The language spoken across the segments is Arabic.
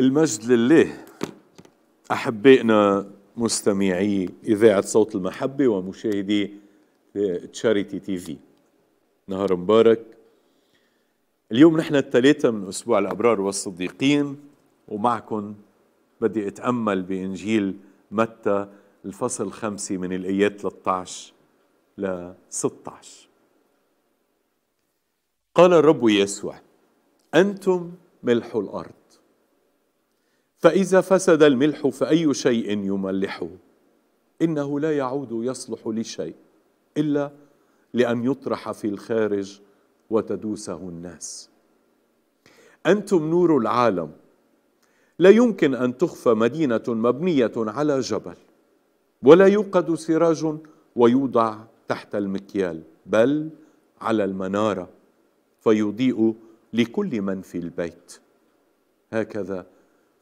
المجد لله أحبائنا مستمعي إذاعة صوت المحبة ومشاهدي تشاريتي تي في نهار مبارك اليوم نحن الثلاثة من أسبوع الأبرار والصديقين ومعكم بدي أتأمل بإنجيل متى الفصل خمسة من الآيات 13 ل 16 قال الرب يسوع أنتم ملح الأرض فإذا فسد الملح فأي شيء يملحه إنه لا يعود يصلح لشيء إلا لأن يطرح في الخارج وتدوسه الناس أنتم نور العالم لا يمكن أن تخفى مدينة مبنية على جبل ولا يوقد سراج ويوضع تحت المكيال بل على المنارة فيضيء لكل من في البيت هكذا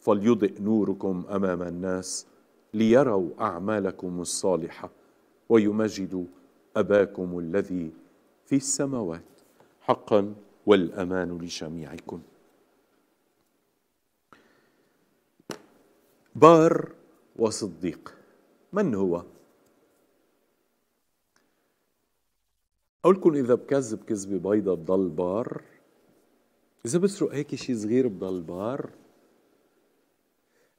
فليضئ نوركم امام الناس ليروا اعمالكم الصالحه ويمجدوا اباكم الذي في السماوات حقا والامان لجميعكم بار وصديق من هو أقولكم إذا بكذب كذبة بيضة بضل بار إذا بسرق هيك شيء صغير بضل بار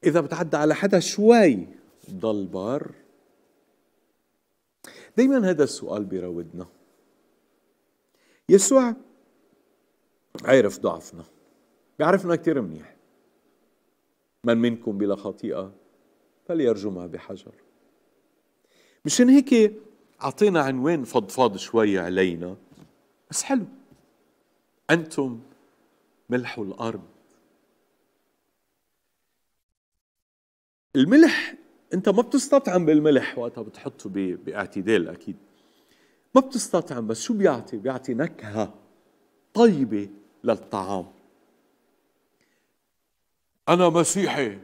إذا بتعدى على حدا شوي ضل بار دايما هذا السؤال بيراودنا يسوع عرف ضعفنا بيعرفنا كثير منيح من منكم بلا خطيئة فليرجمها بحجر مشان هيك أعطينا عنوان فضفاض شوي علينا بس حلو أنتم ملح الأرض الملح انت ما بتستطعم بالملح وقتها بتحطه باعتدال اكيد ما بتستطعم بس شو بيعطي بيعطي نكهه طيبه للطعام انا مسيحي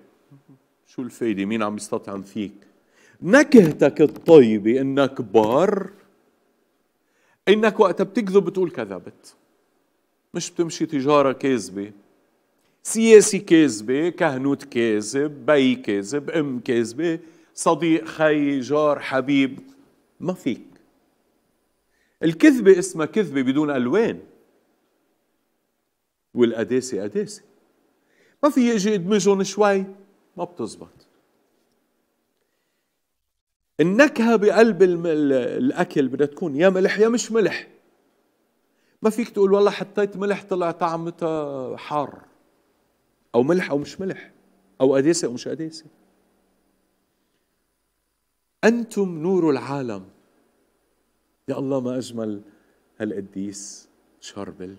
شو الفايده مين عم يستطعم فيك نكهتك الطيبه انك بار انك وقتها بتكذب بتقول كذبت مش بتمشي تجاره كاذبه سياسي كاذبة كهنوت كاذب بي كاذب أم كاذبة صديق خي جار حبيب ما فيك الكذبة اسمها كذبة بدون ألوان والقداسة قداسة ما في يجي ادمجهم شوي ما بتزبط النكهة بقلب الأكل بدها تكون يا ملح يا مش ملح ما فيك تقول والله حطيت ملح طلع طعمتها حار او ملح او مش ملح او قداسه او مش قداسه انتم نور العالم يا الله ما اجمل هالقديس شربل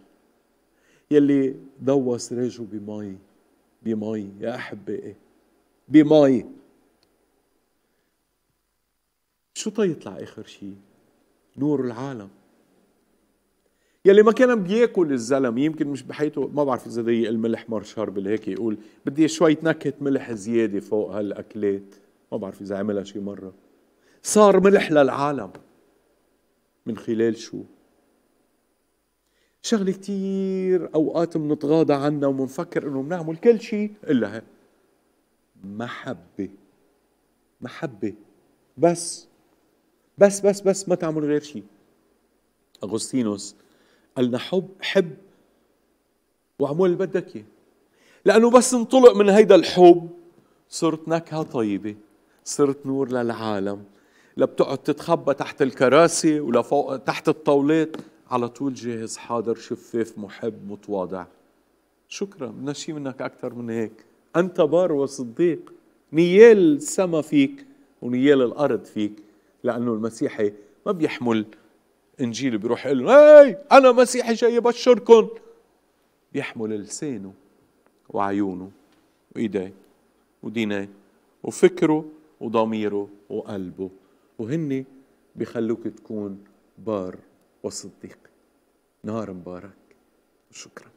يلي ضوى سراجه بمي بمي يا احبائي بمي شو طيب يطلع اخر شيء نور العالم يلي ما كان بياكل الزلم يمكن مش بحياته ما بعرف اذا ضيق الملح مر شربل هيك يقول بدي شوية نكهة ملح زيادة فوق هالاكلات ما بعرف اذا عملها شي مرة صار ملح للعالم من خلال شو شغلة كتير اوقات بنتغاضى عنها وبنفكر انه بنعمل كل شيء الا هي. محبة محبة بس بس بس بس ما تعمل غير شيء أغسطينوس قالنا حب حب واعمل اللي بدك اياه لانه بس انطلق من هيدا الحب صرت نكهه طيبه صرت نور للعالم لا بتقعد تتخبى تحت الكراسي ولا فوق تحت الطاولات على طول جاهز حاضر شفاف محب متواضع شكرا بدنا شيء منك اكثر من هيك انت بار وصديق نيال السما فيك ونيال الارض فيك لانه المسيحي ما بيحمل انجيل بيروح يقول لهم اي انا مسيحي جاي ابشركم بيحمل لسانه وعيونه وايديه ودينيه وفكره وضميره وقلبه وهن بخلوك تكون بار وصديق نهار مبارك شكرا